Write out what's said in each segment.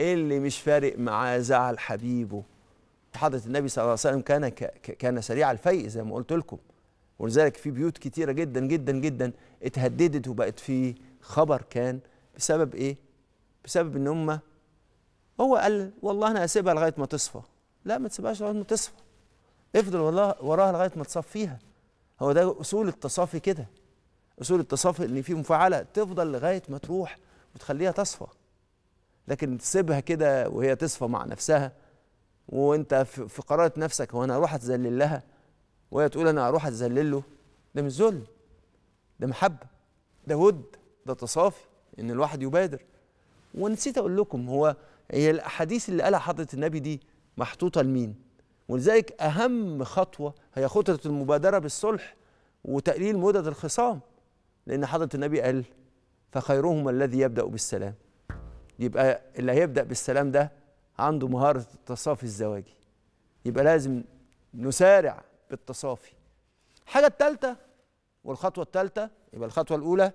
اللي مش فارق معاه زعل حبيبه حضرة النبي صلى الله عليه وسلم كان كان سريع الفيء زي ما قلت لكم ولذلك في بيوت كتيرة جدا جدا جدا اتهددت وبقت في خبر كان بسبب ايه؟ بسبب ان هم هو قال والله انا هسيبها لغايه ما تصفى لا ما تسيبهاش لغايه ما تصفى افضل والله وراها لغايه ما تصفيها هو ده اصول التصافي كده اصول التصافي ان في مفاعله تفضل لغايه ما تروح وتخليها تصفى لكن تسيبها كده وهي تصفى مع نفسها وانت في قرارة نفسك وانا اروح اتذلل لها وهي تقول انا اروح اتذلل له ده مش ذل ده محبة ده ود ده تصافي ان الواحد يبادر ونسيت اقول لكم هو هي الاحاديث اللي قالها حضرة النبي دي محطوطة لمين ولذلك اهم خطوة هي خطوة المبادرة بالصلح وتقليل مدد الخصام لان حضرة النبي قال فخيرهما الذي يبدأ بالسلام يبقى اللي هيبدأ بالسلام ده عنده مهارة التصافي الزواجي يبقى لازم نسارع بالتصافي الحاجة الثالثة والخطوة الثالثة يبقى الخطوة الأولى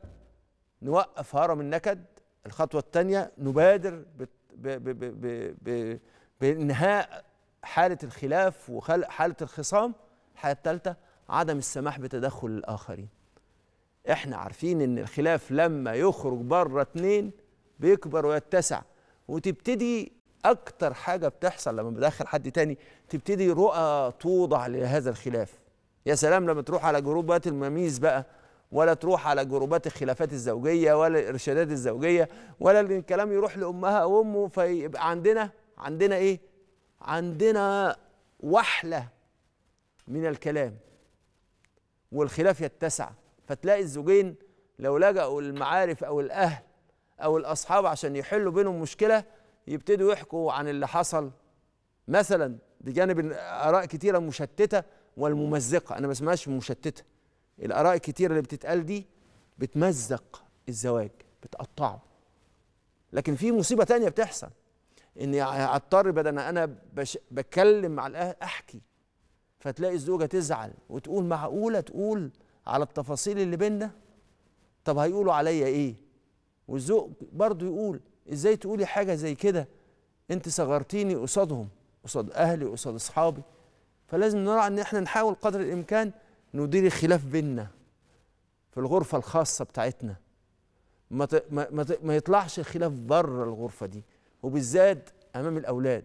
نوقف هرم النكد الخطوة الثانية نبادر بإنهاء حالة الخلاف وخلق حاله الخصام الحاجه الثالثة عدم السماح بتدخل الآخرين احنا عارفين ان الخلاف لما يخرج بره اتنين بيكبر ويتسع وتبتدي اكتر حاجه بتحصل لما بدخل حد تاني تبتدي رؤى توضع لهذا الخلاف يا سلام لما تروح على جروبات المميز بقى ولا تروح على جروبات الخلافات الزوجيه ولا الارشادات الزوجيه ولا الكلام يروح لامها او امه فيبقى عندنا عندنا ايه عندنا وحله من الكلام والخلاف يتسع فتلاقي الزوجين لو لجأوا المعارف او الاهل او الاصحاب عشان يحلوا بينهم مشكله يبتدوا يحكوا عن اللي حصل مثلا بجانب اراء كتيره مشتته والممزقه انا ما اسمهاش مشتته الاراء الكتيره اللي بتتقال دي بتمزق الزواج بتقطعه لكن في مصيبه تانية بتحصل اني اضطر بدل انا بش بتكلم مع الاهل احكي فتلاقي الزوجه تزعل وتقول معقوله تقول على التفاصيل اللي بينا طب هيقولوا عليا ايه والذوق برضه يقول ازاي تقولي حاجه زي كده انت صغرتيني قصادهم قصاد اهلي قصاد اصحابي فلازم نرى ان احنا نحاول قدر الامكان ندير الخلاف بيننا في الغرفه الخاصه بتاعتنا ما ما ما يطلعش الخلاف بره الغرفه دي وبالذات امام الاولاد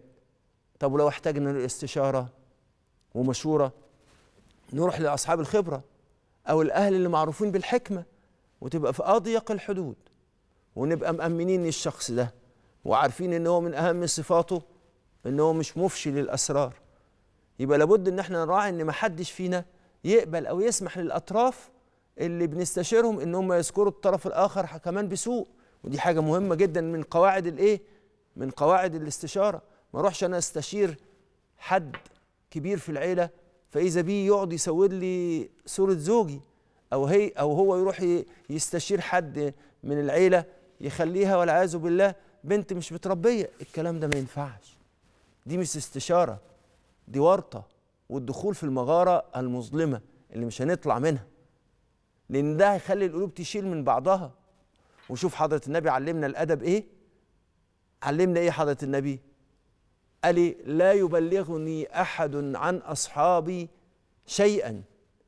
طب ولو احتاجنا لاستشاره ومشوره نروح لاصحاب الخبره او الاهل اللي معروفين بالحكمه وتبقى في اضيق الحدود ونبقى مأمنين الشخص ده وعارفين ان هو من اهم صفاته ان هو مش مفشي للاسرار يبقى لابد ان احنا نراعي ان ما حدش فينا يقبل او يسمح للاطراف اللي بنستشيرهم ان هم يذكروا الطرف الاخر كمان بسوء ودي حاجه مهمه جدا من قواعد الايه من قواعد الاستشاره ما اروحش انا استشير حد كبير في العيله فاذا بيه يقعد يسود لي صوره زوجي او هي او هو يروح يستشير حد من العيله يخليها والعياذ بالله بنت مش متربيه الكلام ده ما ينفعش دي مش استشاره دي ورطه والدخول في المغاره المظلمه اللي مش هنطلع منها لان ده هيخلي القلوب تشيل من بعضها وشوف حضره النبي علمنا الادب ايه علمنا ايه حضره النبي قال إيه؟ لا يبلغني احد عن اصحابي شيئا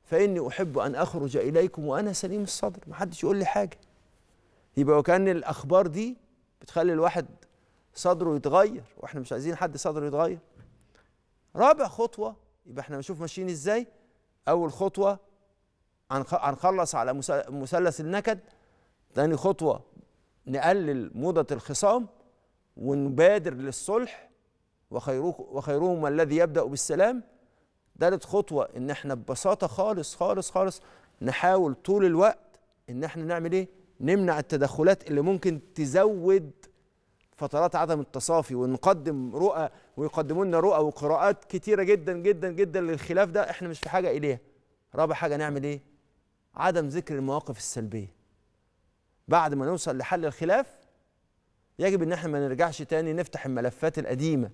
فاني احب ان اخرج اليكم وانا سليم الصدر ما حدش يقول لي حاجه يبقى وكان الاخبار دي بتخلي الواحد صدره يتغير واحنا مش عايزين حد صدره يتغير رابع خطوه يبقى احنا نشوف ماشيين ازاي اول خطوه هنخلص على مثلث النكد ثاني خطوه نقلل موضه الخصام ونبادر للصلح وخيرهم الذي يبدا بالسلام ثالث خطوه ان احنا ببساطه خالص خالص خالص نحاول طول الوقت ان احنا نعمل ايه نمنع التدخلات اللي ممكن تزود فترات عدم التصافي ونقدم رؤى ويقدموا لنا رؤى وقراءات كتيره جدا جدا جدا للخلاف ده احنا مش في حاجه اليها رابع حاجه نعمل ايه عدم ذكر المواقف السلبيه بعد ما نوصل لحل الخلاف يجب ان احنا ما نرجعش تاني نفتح الملفات القديمه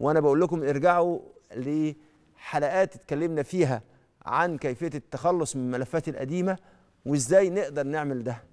وانا بقول لكم ارجعوا لحلقات اتكلمنا فيها عن كيفيه التخلص من الملفات القديمه وازاي نقدر نعمل ده